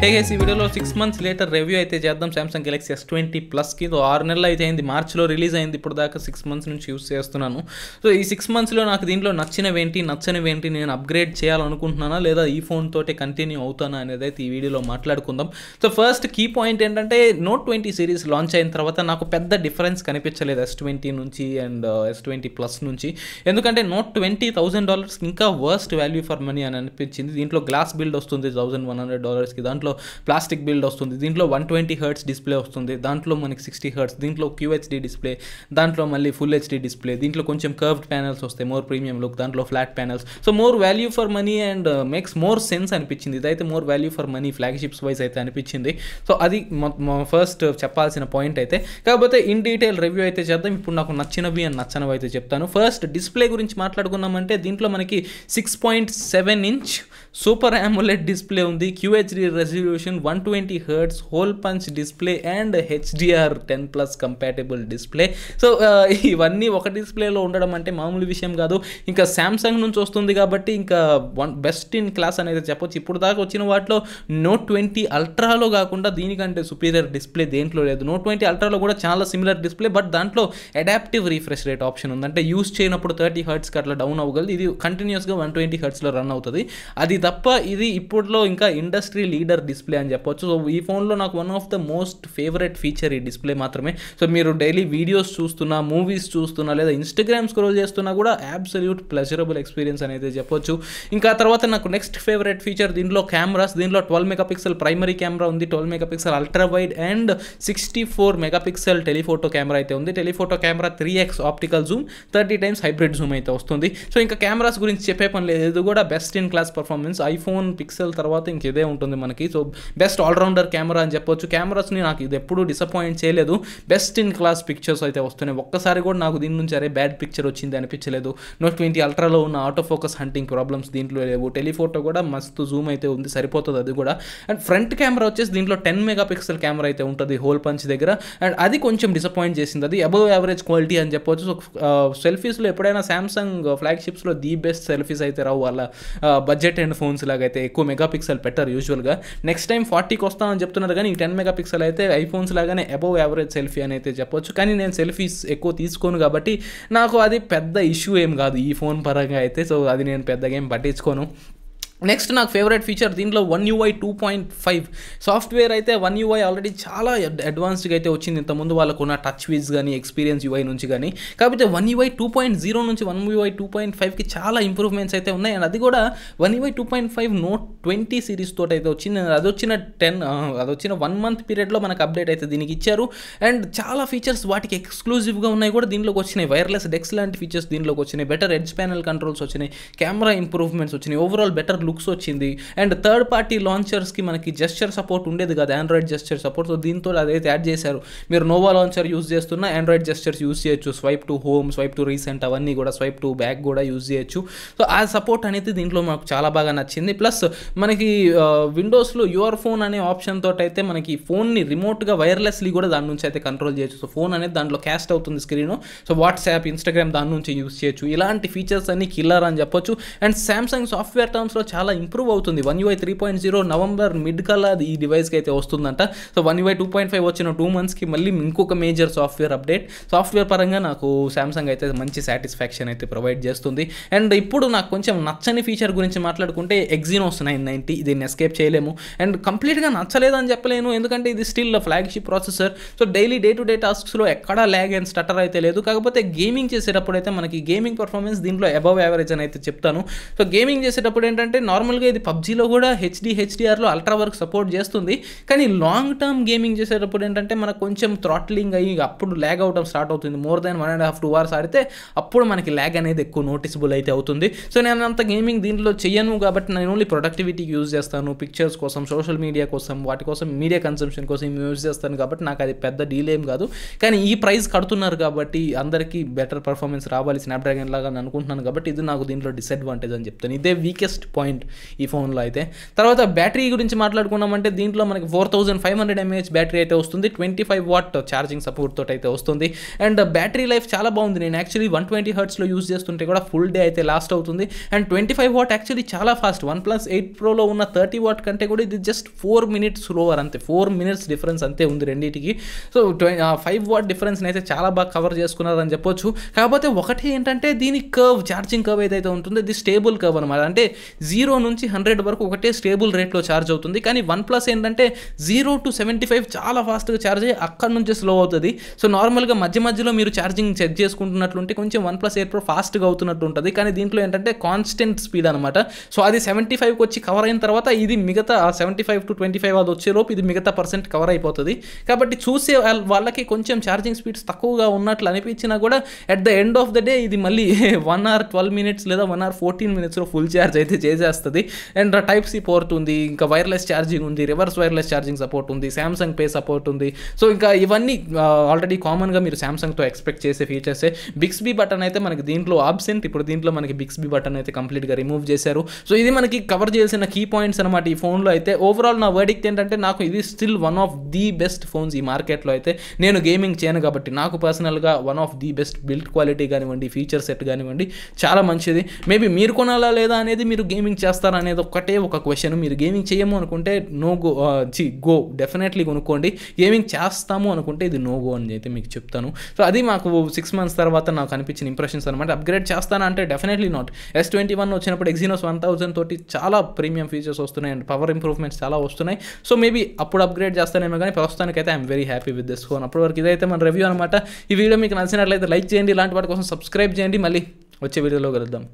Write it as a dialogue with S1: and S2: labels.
S1: హే ఈ వీడియోలో six months later review అయితే చేద్దాం సామ్సంగ్ గెలాక్సీ ఎస్ ట్వంటీ ప్లస్కి సో ఆరు నెలలు అయితే అయింది మార్చిలో రిలీజ్ అయింది ఇప్పుడు దాకా సిక్స్ మంత్స్ నుంచి యూస్ చేస్తున్నాను సో ఈ సిక్స్ మంత్స్లో నాకు దీంట్లో నచ్చినవేంటి నచ్చినవేంటి నేను అప్గ్రేడ్ చేయాలనుకుంటున్నానా లేదా ఈ ఫోన్ తోటే కంటిన్యూ అవుతానా అనేది అయితే ఈ వీడియోలో మాట్లాడుకుందాం సో ఫస్ట్ కీ పాయింట్ ఏంటంటే నోట్ ట్వంటీ సిరీస్ లాంచ్ అయిన తర్వాత నాకు పెద్ద డిఫరెన్స్ కనిపించలేదు ఎస్ ట్వంటీ నుంచి అండ్ ఎస్ ట్వంటీ ప్లస్ నుంచి ఎందుకంటే నోట్ ట్వంటీ థౌసండ్ డాలర్స్ ఇంకా వర్స్ట్ వాల్యూ ఫర్ మనీ అని అనిపించింది దీంట్లో గ్లాస్ బిల్డ్ వస్తుంది థౌసండ్ వన్ హండ్రెడ్ డాలర్స్కి దాంట్లో దాంట్లో ప్లాస్టిక్ బిల్డ్ వస్తుంది దీంట్లో వన్ ట్వంటీ హర్ట్స్ డిస్ప్లే వస్తుంది దాంట్లో మనకి సిక్స్టీ హర్ట్స్ దీంట్లో క్యూహెచ్డి డిస్ప్లే దాంట్లో మళ్ళీ ఫుల్ హెచ్డి డిస్ప్లే దీంట్లో కొంచెం కర్వ్డ్ ప్యానల్స్ వస్తాయి మోర్ ప్రీమియం లుక్ దాంట్లో flat panels so more value for money and makes more sense అనిపించింది ఇదైతే more value for money flagships wise అయితే అనిపించింది సో అది ఫస్ట్ చెప్పాల్సిన పాయింట్ అయితే కాకపోతే ఇన్ డీటెయిల్ రివ్యూ అయితే చేద్దాం ఇప్పుడు నాకు నచ్చినవి అండ్ నచ్చనవి అయితే చెప్తాను ఫస్ట్ డిస్ప్లే గురించి మాట్లాడుకున్నామంటే దీంట్లో మనకి six point seven inch super AMOLED display ఉంది QHD res one twenty hertz hole punch display and HDR ten plus compatible display so ఇవన్నీ ఒక డిస్ప్లేలో ఉండడం అంటే మామూలు విషయం కాదు ఇంకా శాంసంగ్ నుంచి వస్తుంది కాబట్టి ఇంకా వన్ బెస్ట్ ఇన్ క్లాస్ అనేది చెప్పొచ్చు ఇప్పుడు దాకా వచ్చిన వాటిలో నోట్ ట్వంటీ అల్ట్రాలో కాకుండా దీనికంటే సుపీరియర్ డిస్ప్లే దేంట్లో లేదు నోట్ ట్వంటీ అల్ట్రాలో కూడా చాలా సిమిలర్ డిస్ప్లే బట్ దాంట్లో అడాప్టివ్ రీఫ్రెష్ రేట్ ఆప్షన్ ఉంది అంటే యూస్ చేయనప్పుడు థర్టీ హర్ట్స్కి అట్లా డౌన్ అవ్వగలదు ఇది కంటిన్యూస్గా వన్ ట్వంటీ హర్ట్స్లో రన్ అవుతుంది అది తప్ప ఇది ఇప్పట్లో ఇంకా ఇండస్ట్రీ లీడర్ డిస్ప్లే అని చెప్పొచ్చు సో ఈ ఫోన్లో నాకు one of the most favourite feature ఈ డిస్ప్లే మాత్రమే సో మీరు డైలీ వీడియోస్ చూస్తున్నా మూవీస్ చూస్తున్నా లేదా ఇన్స్టాగ్రామ్ స్క్రోల్ చేస్తున్నా కూడా అబ్సల్యూట్ ప్లెజరబుల్ ఎక్స్పీరియన్స్ అనేది చెప్పొచ్చు ఇంకా తర్వాత నాకు నెక్స్ట్ ఫేవరెట్ ఫీచర్ దీంట్లో కెమెరాస్ దీంట్లో ట్వెల్వ్ మెగాపిక్సెల్ ప్రైమరీ కెమెరా ఉంది twelve megapixel ultra wide and sixty four megapixel telephoto camera అయితే ఉంది telephoto camera three x optical zoom thirty times hybrid zoom అయితే వస్తుంది సో ఇంకా కెమెరాస్ గురించి చెప్పే పని లేదు ఇది కూడా best in class performance iPhone Pixel తర్వాత ఇంకేదే ఉంటుంది మనకి సో బెస్ట్ ఆల్రౌండర్ కెమెరా అని చెప్పొచ్చు కెమెరాస్ని నాకు ఇది ఎప్పుడు డిసప్పాయింట్ చేయలేదు బెస్ట్ ఇన్ క్లాస్ పిక్చర్స్ అయితే వస్తున్నాయి ఒక్కసారి కూడా నాకు దీని నుంచి అరే బ్యాడ్ పిక్చర్ వచ్చింది అనిపించలేదు నోట్ ట్వంటీ అల్ట్రాలో ఉన్న ఆటో ఫోకస్ హంటింగ్ ప్రాబ్లమ్స్ దీంట్లో లేవు టెలిఫోటో కూడా మస్తు జూమ్ అయితే ఉంది సరిపోతుంది అది కూడా అండ్ ఫ్రంట్ కెమెరా వచ్చేసి దీంట్లో టెన్ మెగా పిక్సెల్ కెమెరా అయితే ఉంటుంది హోల్ పంచ్ దగ్గర అండ్ అది కొంచెం డిసప్పాయింట్ చేసింది అది అబవ్ యావరేజ్ క్వాలిటీ అని చెప్పొచ్చు సో సెల్ఫీస్లో ఎప్పుడైనా శాంసంగ్ ఫ్లాగ్షిప్స్లో ది బెస్ట్ సెల్ఫీస్ అయితే రావు వాళ్ళ బడ్జెట్ అండ్ ఫోన్స్ లాగైతే ఎక్కువ మెగా పిక్సెల్ పెట్టారు యూజువల్గా నెక్స్ట్ టైం ఫార్టీకి వస్తామని చెప్తున్నారు కానీ ఈ టెన్ మెగా పిక్సెల్ అయితే ఐఫోన్స్ లాగానే అబోవ్ యావరేజ్ సెల్ఫీ అని అయితే చెప్పొచ్చు కానీ నేను సెల్ఫీస్ ఎక్కువ తీసుకోను కాబట్టి నాకు అది పెద్ద ఇష్యూ ఏం కాదు ఈ ఫోన్ పరంగా అయితే సో అది నేను పెద్దగా ఏం పట్టించుకోను నెక్స్ట్ నాకు ఫేవరెట్ ఫీచర్ దీంట్లో One UI two point five software అయితే వన్ యూఐ ఆల్రెడీ చాలా అడ్వాన్స్డ్గా అయితే వచ్చింది ఇంతకుముందు వాళ్ళకు ఉన్న టచ్ విజ్ కానీ ఎక్స్పీరియన్స్ యూఐ నుంచి కానీ కాకపోతే One UI two point zero నుంచి వన్ యూఐ టూ పాయింట్ ఫైవ్కి చాలా ఇంప్రూవ్మెంట్స్ అయితే ఉన్నాయి అండ్ అది కూడా One UI two point five note twenty series తోటి అయితే వచ్చింది అది వచ్చిన టెన్ అది వచ్చిన వన్ మంత్ పీరియడ్లో మనకు అప్డేట్ అయితే దీనికి ఇచ్చారు అండ్ చాలా ఫీచర్స్ వాటికి ఎక్స్క్లూజివ్గా ఉన్నాయి కూడా దీంట్లోకి వచ్చినాయి వైర్లెస్ డెక్స్ లాంటి ఫీచర్స్ దీంట్లోకి వచ్చినాయి బెటర్ ఎడ్జ్ ప్యానల్ కంట్రోల్స్ వచ్చినాయి కెమెరా ఇంప్రూవ్మెంట్స్ వచ్చినాయి ఓవరాల్ బెటర్ లుక్స్ వచ్చింది అండ్ థర్డ్ పార్టీ లాంచర్స్కి మనకి జెస్చర్ సపోర్ట్ ఉండేది కదా ఆండ్రాయిడ్ జెస్చర్ సపోర్ట్ సో దీంతో అదైతే యాడ్ చేశారు మీరు నోవా లాంచర్ యూజ్ చేస్తున్న ఆండ్రాయిడ్ జెస్చర్స్ యూజ్ చేయొచ్చు swipe to home swipe to recent అవన్నీ కూడా స్వైప్ టు బ్యాక్ కూడా యూజ్ చేయొచ్చు సో ఆ సపోర్ట్ అనేది దీంట్లో మాకు చాలా బాగా నచ్చింది ప్లస్ మనకి విండోస్లో యువర్ ఫోన్ అనే ఆప్షన్ తోటి అయితే మనకి ఫోన్ని రిమోట్గా వైర్లెస్లీ కూడా దాని నుంచి అయితే కంట్రోల్ చేయొచ్చు సో ఫోన్ అనేది దాంట్లో క్యాస్ట్ అవుతుంది స్క్రీన్ సో వాట్సాప్ ఇన్స్టాగ్రామ్ దాని నుంచి యూజ్ చేయొచ్చు ఇలాంటి ఫీచర్స్ అన్ని కిల్లర్ అని చెప్పొచ్చు అండ్ సామ్సంగ్ సాఫ్ట్వేర్ టర్మ్స్లో చాలా ఇంప్రూవ్ అవుతుంది One UI three point zero November mid కల్లా ఈ డివైస్కి అయితే వస్తుందంట so One UI two point five వచ్చిన టూ మంత్స్కి మళ్ళీ ఇంకొక మేజర్ సాఫ్ట్వేర్ అప్డేట్ సాఫ్ట్వేర్ పరంగా నాకు శాంసంగ్ అయితే మంచి సాటిస్ఫాక్షన్ అయితే ప్రొవైడ్ చేస్తుంది అండ్ ఇప్పుడు నాకు కొంచెం నచ్చని ఫీచర్ గురించి మాట్లాడుకుంటే ఎగ్జినోస్ నైన్ నైంటీ దీన్ని ఎస్కేప్ చేయలేము అండ్ కంప్లీట్గా నచ్చలేదని చెప్పలేను ఎందుకంటే ఇది still flagship processor so daily day to day టాస్క్స్లో ఎక్కడా ల్యాగ్ అండ్ స్టటర్ అయితే లేదు కాకపోతే గేమింగ్ చేసేటప్పుడు అయితే మనకి గేమింగ్ పర్ఫార్మెన్స్ దీంట్లో అబవ్ యావరేజ్ అని అయితే చెప్తాను సో గేమింగ్ చేసేటప్పుడు ఏంటంటే నార్మల్గా ఇది పబ్జీలో కూడా హెచ్డి హెచ్డిఆర్లో అల్ట్రా వర్క్ సపోర్ట్ చేస్తుంది కానీ లాంగ్ టర్మ్ గేమింగ్ చేసేటప్పుడు ఏంటంటే మనకు కొంచెం థ్రాట్లింగ్ అయ్యి అప్పుడు ల్యాగ్ అవడం స్టార్ట్ అవుతుంది more than one and half two hours ఆడితే అప్పుడు మనకి ల్యాగ్ అనేది ఎక్కువ నోటిసబుల్ అయితే అవుతుంది సో నేను అంత గేమింగ్ దీంట్లో చేయను కాబట్టి నేను ఓన్లీ ప్రొడక్టివిటీకి యూజ్ చేస్తాను పిక్చర్స్ కోసం సోషల్ మీడియా కోసం వాటి కోసం మీడియా కన్సంప్షన్ కోసం యూజ్ చేస్తాను కాబట్టి నాకు అది పెద్ద డీల్ ఏం కాదు కానీ ఈ ప్రైస్ కడుతున్నారు కాబట్టి అందరికీ బెటర్ పర్ఫార్మెన్స్ రావాలి స్నాప్డ్రాగన్ లాగా అనుకుంటున్నాను కాబట్టి ఇది నాకు దీంట్లో డిసడ్వాంటేజ్ అని చెప్తాను ఇదే వీకెస్ట్ పాయింట్ పాయింట్ ఈ ఫోన్లో అయితే తర్వాత బ్యాటరీ గురించి మాట్లాడుకున్నామంటే దీంట్లో మనకి four thousand five hundred mAh battery అయితే వస్తుంది twenty five watt charging support తోటి అయితే వస్తుంది అండ్ బ్యాటరీ లైఫ్ చాలా బాగుంది నేను యాక్చువల్లీ వన్ ట్వంటీ హర్ట్స్లో యూస్ చేస్తుంటే కూడా ఫుల్ డే అయితే లాస్ట్ అవుతుంది and twenty five watt actually చాలా ఫాస్ట్ వన్ ప్లస్ ఎయిట్ ప్రోలో ఉన్న థర్టీ వాట్ కంటే కూడా ఇది జస్ట్ ఫోర్ మినిట్స్ స్లోవర్ అంతే ఫోర్ మినిట్స్ డిఫరెన్స్ అంతే ఉంది రెండింటికి సో ఫైవ్ వాట్ డిఫరెన్స్ అయితే చాలా బాగా కవర్ చేసుకున్నారని చెప్పొచ్చు కాకపోతే ఒకటి ఏంటంటే దీని కర్వ్ ఛార్జింగ్ కర్వ్ ఏదైతే ఉంటుందో ఇది స్టేబుల్ కర్వ్ అనమాట అంటే జీరో జీరో నుంచి హండ్రెడ్ వరకు ఒకటే స్టేబుల్ రేట్లో ఛార్జ్ అవుతుంది కానీ వన్ ప్లస్ ఏంటంటే జీరో టు సెవెంటీ ఫైవ్ చాలా ఫాస్ట్గా ఛార్జ్ అయ్యి అక్కడ నుంచి స్లో అవుతుంది సో నార్మల్గా మధ్య మధ్యలో మీరు ఛార్జింగ్ చెక్ చేసుకుంటున్నట్లుంటే కొంచెం వన్ ప్లస్ ఎయిర్ ప్రో ఫాస్ట్గా అవుతున్నట్టు ఉంటుంది కానీ దీంట్లో ఏంటంటే కాన్స్టెంట్ స్పీడ్ అనమాట సో అది సెవెంటీ ఫైవ్కి వచ్చి కవర్ అయిన తర్వాత ఇది మిగతా seventy five to twenty five అది వచ్చేలోపు ఇది మిగతా పర్సెంట్ కవర్ అయిపోతుంది కాబట్టి చూసే వాళ్ళకి కొంచెం ఛార్జింగ్ స్పీడ్స్ తక్కువగా ఉన్నట్లు అనిపించినా కూడా at the end of the day ఇది మళ్ళీ వన్ అవర్ ట్వెల్వ్ మినిట్స్ లేదా వన్ అవర్ ఫోర్టీన్ మినిట్స్లో ఫుల్ ఛార్జ్ అయితే చేసేస్తుంది చేస్తుంది అండ్ టైప్ సి పోర్ట్ ఉంది ఇంకా వైర్లెస్ ఛార్జింగ్ ఉంది రివర్స్ వైర్లెస్ ఛార్జింగ్ సపోర్ట్ ఉంది శాంసంగ్ పే సపోర్ట్ ఉంది సో ఇంకా ఇవన్నీ ఆల్రెడీ కామన్గా మీరు శాంసంగ్తో ఎక్స్పెక్ట్ చేసే ఫీచర్సే బిక్స్బీ బటన్ అయితే మనకి దీంట్లో ఆబ్సెంట్ ఇప్పుడు దీంట్లో మనకి బిక్స్బీ బటన్ అయితే కంప్లీట్గా రిమూవ్ చేశారు సో ఇది మనకి కవర్ చేసిన కీ పాయింట్స్ అనమాట ఈ ఫోన్లో అయితే ఓవరాల్ నా వర్డిక్ట్ ఏంటంటే నాకు ఇది still one of the best phones ఈ మార్కెట్లో అయితే నేను గేమింగ్ చేయను కాబట్టి నాకు పర్సనల్గా one of the best build quality కానివ్వండి ఫీచర్ సెట్ కానివ్వండి చాలా మంచిది మేబీ మీరు కొనాలా లేదా అనేది మీరు గేమింగ్ చేస్తారా అనేది ఒక్కటే ఒక క్వశ్చన్ మీరు గేమింగ్ చేయము అనుకుంటే నో గో జి గో డెఫినెట్లీ కొనుక్కోండి గేమింగ్ చేస్తాము అనుకుంటే ఇది నో గో అని అయితే మీకు చెప్తాను సో అది మాకు సిక్స్ మంత్స్ తర్వాత నాకు అనిపించిన ఇంప్రెషన్స్ అనమాట అప్గ్రేడ్ చేస్తానా అంటే definitely not S twenty one వచ్చినప్పుడు ఎగ్జినోస్ వన్ థౌసండ్ తోటి చాలా ప్రీమియం ఫీచర్స్ వస్తున్నాయి అండ్ పవర్ ఇంప్రూవ్మెంట్స్ చాలా వస్తున్నాయి సో మేబీ అప్పుడు అప్గ్రేడ్ చేస్తానేమో కానీ ప్రస్తుతానికి అయితే I'm very happy with this phone అప్పుడు వరకు ఇదైతే మన రివ్యూ అనమాట ఈ వీడియో మీకు నచ్చినట్లయితే లైక్ చేయండి ఇలాంటి వాటి కోసం సబ్స్క్రైబ్ చేయండి మళ్ళీ వచ్చే వీడియోలో కలుద్దాం